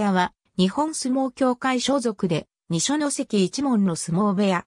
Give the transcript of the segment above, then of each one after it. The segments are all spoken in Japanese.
屋は、日本相撲協会所属で、二所の関一門の相撲部屋。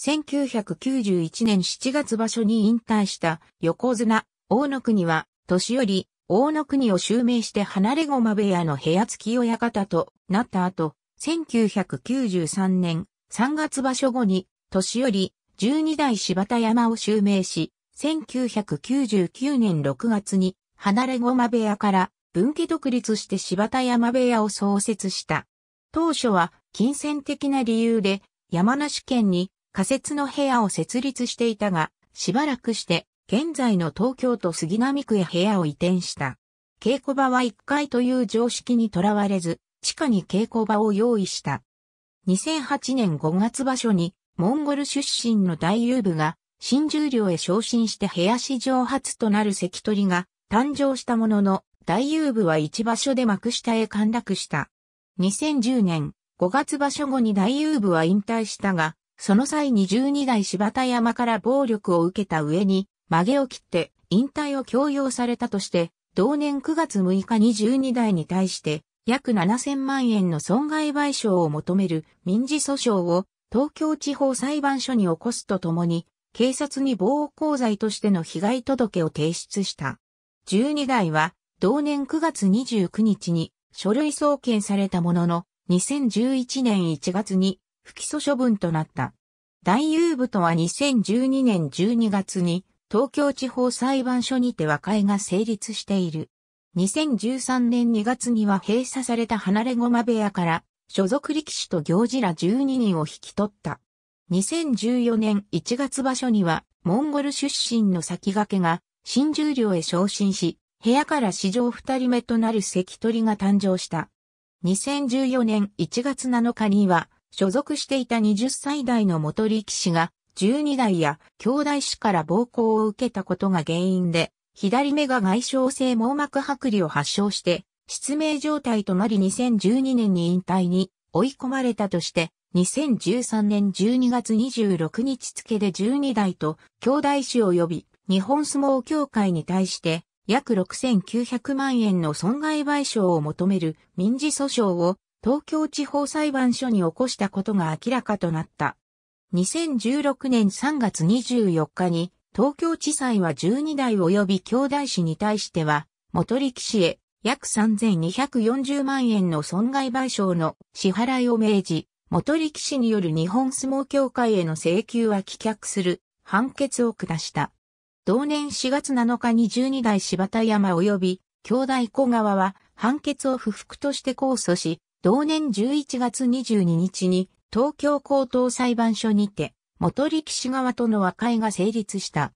1991年7月場所に引退した横綱、大野国は、年より、大野国を襲名して離れ駒部屋の部屋付き親方となった後、1993年3月場所後に、年より12代柴田山を襲名し、1999年6月に離れ駒部屋から分家独立して柴田山部屋を創設した。当初は金銭的な理由で山梨県に仮設の部屋を設立していたが、しばらくして現在の東京都杉並区へ部屋を移転した。稽古場は1階という常識にとらわれず、地下に稽古場を用意した。2008年5月場所に、モンゴル出身の大遊部が、新十両へ昇進して部屋史上初となる関取が誕生したものの、大遊部は一場所で幕下へ陥落した。2010年5月場所後に大遊部は引退したが、その際に12代柴田山から暴力を受けた上に、曲げを切って引退を強要されたとして、同年9月6日に12代に対して、約7000万円の損害賠償を求める民事訴訟を東京地方裁判所に起こすとともに、警察に暴行罪としての被害届を提出した。12代は同年9月29日に書類送検されたものの、2011年1月に不起訴処分となった。大遊部とは2012年12月に東京地方裁判所にて和解が成立している。2013年2月には閉鎖された離れ駒部屋から所属力士と行事ら12人を引き取った。2014年1月場所にはモンゴル出身の先駆けが新十両へ昇進し、部屋から史上二人目となる関取が誕生した。2014年1月7日には、所属していた20歳代の元力士が、12代や兄弟子から暴行を受けたことが原因で、左目が外傷性網膜剥離を発症して、失明状態となり2012年に引退に追い込まれたとして、2013年12月26日付で12代と兄弟子を呼び、日本相撲協会に対して約6900万円の損害賠償を求める民事訴訟を東京地方裁判所に起こしたことが明らかとなった。2016年3月24日に東京地裁は12代及び兄弟子に対しては、元力士へ約3240万円の損害賠償の支払いを命じ、元力士による日本相撲協会への請求は棄却する判決を下した。同年4月7日に12代柴田山及び兄弟小川は判決を不服として控訴し、同年11月22日に東京高等裁判所にて元力士側との和解が成立した。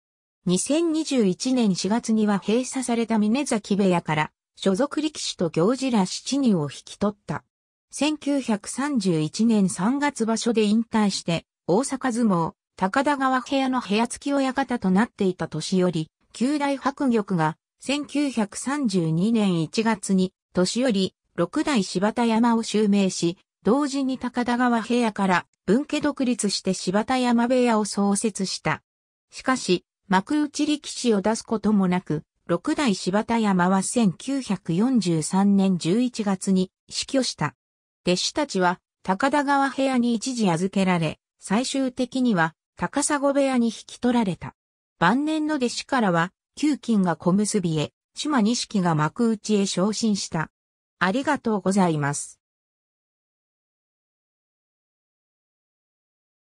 2021年4月には閉鎖された峰崎部屋から所属力士と行事ら7人を引き取った。1931年3月場所で引退して大阪相撲高田川部屋の部屋付き親方となっていた年より、旧大白玉が1932年1月に年より六代柴田山を襲名し、同時に高田川部屋から分家独立して柴田山部屋を創設した。しかし、幕内力士を出すこともなく、六代柴田山は1943年11月に死去した。弟子たちは高田川部屋に一時預けられ、最終的には高砂部屋に引き取られた。晩年の弟子からは、旧金が小結へ、島錦が幕内へ昇進した。ありがとうございます。